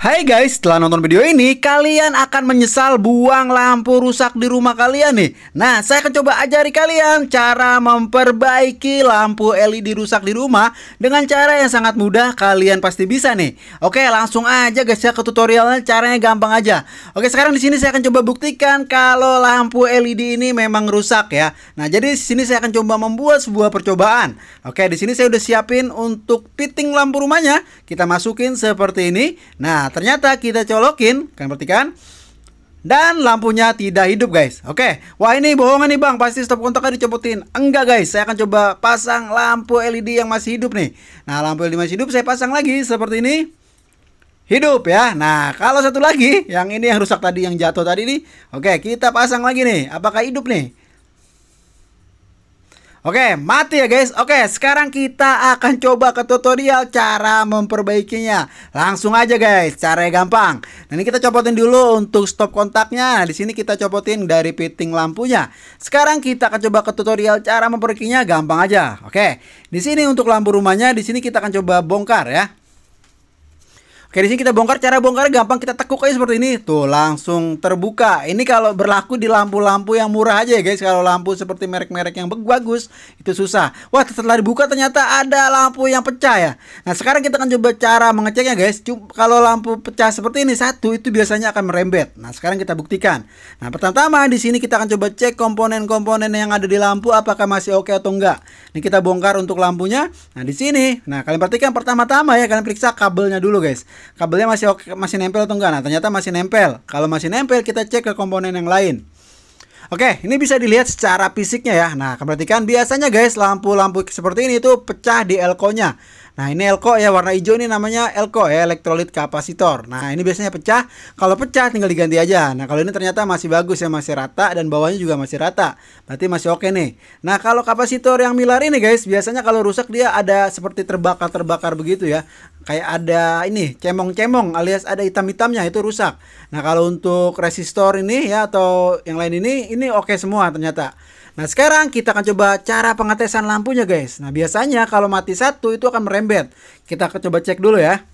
Hai guys, setelah nonton video ini, kalian akan menyesal buang lampu rusak di rumah kalian nih. Nah, saya akan coba ajari kalian cara memperbaiki lampu LED rusak di rumah dengan cara yang sangat mudah, kalian pasti bisa nih. Oke, langsung aja guys ya ke tutorialnya, caranya gampang aja. Oke, sekarang di sini saya akan coba buktikan kalau lampu LED ini memang rusak ya. Nah, jadi di sini saya akan coba membuat sebuah percobaan. Oke, di sini saya udah siapin untuk fitting lampu rumahnya. Kita masukin seperti ini. Nah, Nah, ternyata kita colokin, kan? perhatikan. Dan lampunya tidak hidup guys Oke Wah ini bohongan nih bang Pasti stop kontaknya dicopotin Enggak guys Saya akan coba pasang lampu LED yang masih hidup nih Nah lampu LED masih hidup Saya pasang lagi seperti ini Hidup ya Nah kalau satu lagi Yang ini yang rusak tadi Yang jatuh tadi nih Oke kita pasang lagi nih Apakah hidup nih Oke, mati ya guys. Oke, sekarang kita akan coba ke tutorial cara memperbaikinya. Langsung aja guys, caranya gampang. Nah, ini kita copotin dulu untuk stop kontaknya. Nah, di sini kita copotin dari fitting lampunya. Sekarang kita akan coba ke tutorial cara memperbaikinya, gampang aja. Oke. Di sini untuk lampu rumahnya, di sini kita akan coba bongkar ya. Oke, di sini kita bongkar. Cara bongkar gampang, kita tekuk aja seperti ini. Tuh, langsung terbuka. Ini kalau berlaku di lampu-lampu yang murah aja ya, guys. Kalau lampu seperti merek-merek yang bagus, itu susah. Wah, setelah dibuka ternyata ada lampu yang pecah ya. Nah, sekarang kita akan coba cara mengeceknya, guys. Cuma, kalau lampu pecah seperti ini satu, itu biasanya akan merembet. Nah, sekarang kita buktikan. Nah, pertama-tama di sini kita akan coba cek komponen-komponen yang ada di lampu apakah masih oke atau enggak. Ini kita bongkar untuk lampunya. Nah, di sini. Nah, kalian perhatikan pertama-tama ya, kalian periksa kabelnya dulu, guys kabelnya masih oke, masih nempel atau enggak. Nah, ternyata masih nempel. Kalau masih nempel, kita cek ke komponen yang lain. Oke, ini bisa dilihat secara fisiknya ya. Nah, perhatikan biasanya guys, lampu-lampu seperti ini itu pecah di elko-nya. Nah ini elko ya warna hijau ini namanya elko ya elektrolit kapasitor. Nah ini biasanya pecah. Kalau pecah tinggal diganti aja. Nah kalau ini ternyata masih bagus ya masih rata dan bawahnya juga masih rata. Berarti masih oke nih. Nah kalau kapasitor yang milar ini guys biasanya kalau rusak dia ada seperti terbakar terbakar begitu ya. Kayak ada ini cemong-cemong alias ada hitam-hitamnya itu rusak. Nah kalau untuk resistor ini ya atau yang lain ini ini oke semua ternyata. Nah sekarang kita akan coba cara pengetesan lampunya guys. Nah biasanya kalau mati satu itu akan merembet. Kita akan coba cek dulu ya.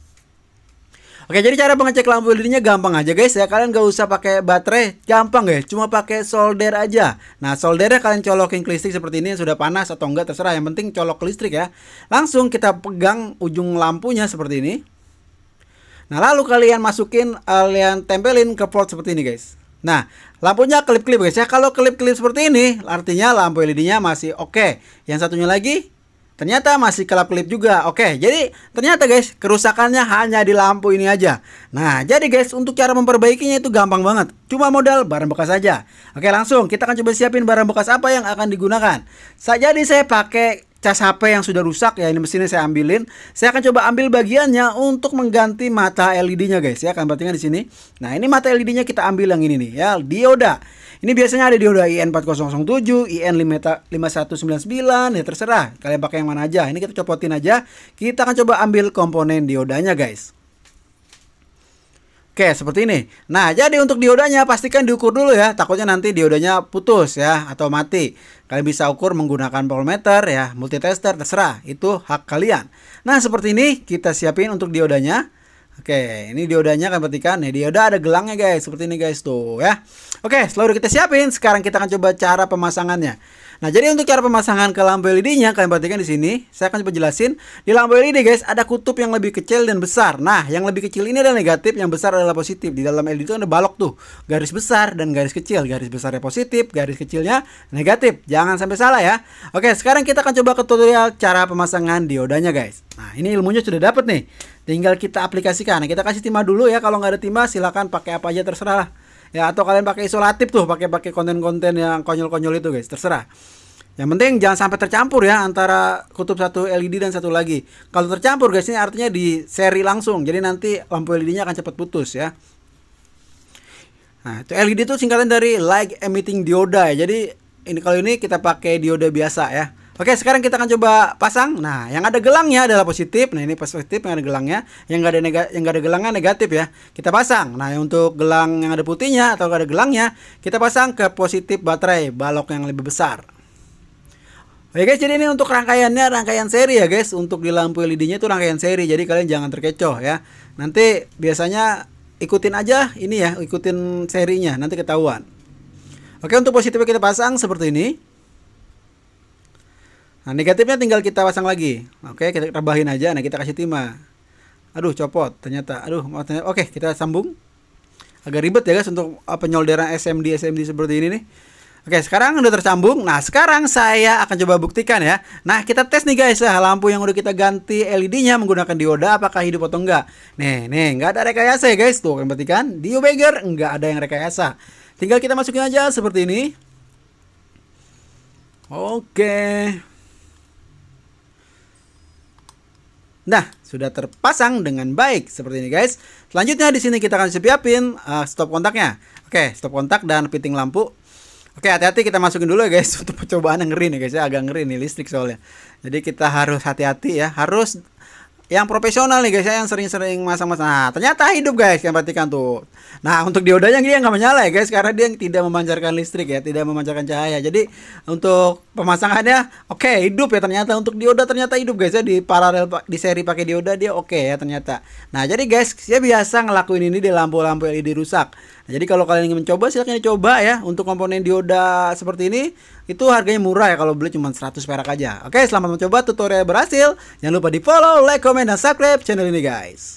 Oke jadi cara pengecek lampu LED-nya gampang aja guys ya. Kalian gak usah pakai baterai, gampang guys. Ya. Cuma pakai solder aja. Nah soldernya kalian colokin ke listrik seperti ini sudah panas atau enggak terserah. Yang penting colok ke listrik ya. Langsung kita pegang ujung lampunya seperti ini. Nah lalu kalian masukin, eh, kalian tempelin ke port seperti ini guys. Nah, lampunya kelip-kelip guys ya. Kalau kelip-kelip seperti ini, artinya lampu LED-nya masih oke. Okay. Yang satunya lagi ternyata masih kelap-kelip juga. Oke, okay, jadi ternyata guys, kerusakannya hanya di lampu ini aja. Nah, jadi guys, untuk cara memperbaikinya itu gampang banget. Cuma modal barang bekas saja. Oke, langsung kita akan coba siapin barang bekas apa yang akan digunakan. Saya jadi saya pakai cas HP yang sudah rusak ya ini mesinnya saya ambilin. Saya akan coba ambil bagiannya untuk mengganti mata LED-nya guys ya. akan perhatikan di sini. Nah, ini mata LED-nya kita ambil yang ini nih ya, dioda. Ini biasanya ada dioda IN4007, IN5199 ya terserah kalian pakai yang mana aja. Ini kita copotin aja. Kita akan coba ambil komponen diodanya guys. Oke, seperti ini. Nah, jadi untuk diodanya pastikan diukur dulu ya. Takutnya nanti diodanya putus ya atau mati. Kalian bisa ukur menggunakan voltmeter ya, multitester terserah, itu hak kalian. Nah, seperti ini kita siapin untuk diodanya. Oke, ini diodanya kan perhatikan nih. Dioda ada gelangnya guys, seperti ini guys tuh ya. Oke, selalu kita siapin. Sekarang kita akan coba cara pemasangannya. Nah, jadi untuk cara pemasangan ke lampu LED-nya kalian perhatikan di sini. Saya akan coba jelasin. Di lampu LED, guys, ada kutub yang lebih kecil dan besar. Nah, yang lebih kecil ini adalah negatif, yang besar adalah positif. Di dalam LED itu ada balok tuh, garis besar dan garis kecil. Garis besarnya positif, garis kecilnya negatif. Jangan sampai salah ya. Oke, sekarang kita akan coba ke tutorial cara pemasangan diodanya, guys. Nah, ini ilmunya sudah dapat nih. Tinggal kita aplikasikan. Nah, kita kasih timah dulu ya. Kalau nggak ada timah, silakan pakai apa aja terserah lah ya atau kalian pakai isolatif tuh pakai pakai konten-konten yang konyol-konyol itu guys terserah yang penting jangan sampai tercampur ya antara kutub satu LED dan satu lagi. Kalau tercampur guys ini artinya di seri langsung. Jadi nanti lampu LED-nya akan cepat putus ya. Nah, itu LED itu singkatan dari light emitting dioda ya. Jadi ini kalau ini kita pakai dioda biasa ya. Oke, sekarang kita akan coba pasang. Nah, yang ada gelangnya adalah positif. Nah, ini positif yang ada gelangnya. Yang nggak ada nega yang nggak ada gelangnya negatif ya. Kita pasang. Nah, untuk gelang yang ada putihnya atau nggak ada gelangnya, kita pasang ke positif baterai balok yang lebih besar. Oke guys, jadi ini untuk rangkaiannya rangkaian seri ya guys. Untuk di lampu LED-nya itu rangkaian seri. Jadi kalian jangan terkecoh ya. Nanti biasanya ikutin aja ini ya, ikutin serinya nanti ketahuan. Oke, untuk positifnya kita pasang seperti ini. Nah, negatifnya tinggal kita pasang lagi. Oke, kita tambahin aja. Nah, kita kasih timah. Aduh, copot ternyata. Aduh, maksudnya oke, kita sambung. Agak ribet ya guys untuk penyolderan SMD SMD seperti ini nih. Oke, sekarang udah tersambung. Nah, sekarang saya akan coba buktikan ya. Nah, kita tes nih guys, ya, lampu yang udah kita ganti LED-nya menggunakan dioda apakah hidup atau enggak. Nih, nih, nggak ada rekayasa ya guys. Tuh, berarti kan Beger, nggak ada yang rekayasa. Tinggal kita masukin aja seperti ini. Oke. Nah, sudah terpasang dengan baik seperti ini guys. Selanjutnya di sini kita akan siapin uh, stop kontaknya. Oke, stop kontak dan fitting lampu. Oke, hati-hati kita masukin dulu ya guys untuk percobaan yang ngeri nih guys ya, agak ngeri nih listrik soalnya. Jadi kita harus hati-hati ya, harus yang profesional nih guys ya yang sering-sering masang-masang. Nah, ternyata hidup guys yang perhatikan tuh. Nah, untuk diodanya dia nggak menyala ya guys karena dia tidak memancarkan listrik ya, tidak memancarkan cahaya. Jadi untuk pemasangannya oke okay, hidup ya ternyata untuk dioda ternyata hidup guys ya di paralel di seri pakai dioda dia oke okay ya ternyata nah jadi guys saya biasa ngelakuin ini di lampu-lampu LED rusak nah, jadi kalau kalian ingin mencoba silahkan coba ya untuk komponen dioda seperti ini itu harganya murah ya kalau beli cuma 100 perak aja oke okay, selamat mencoba tutorial berhasil jangan lupa di follow like comment dan subscribe channel ini guys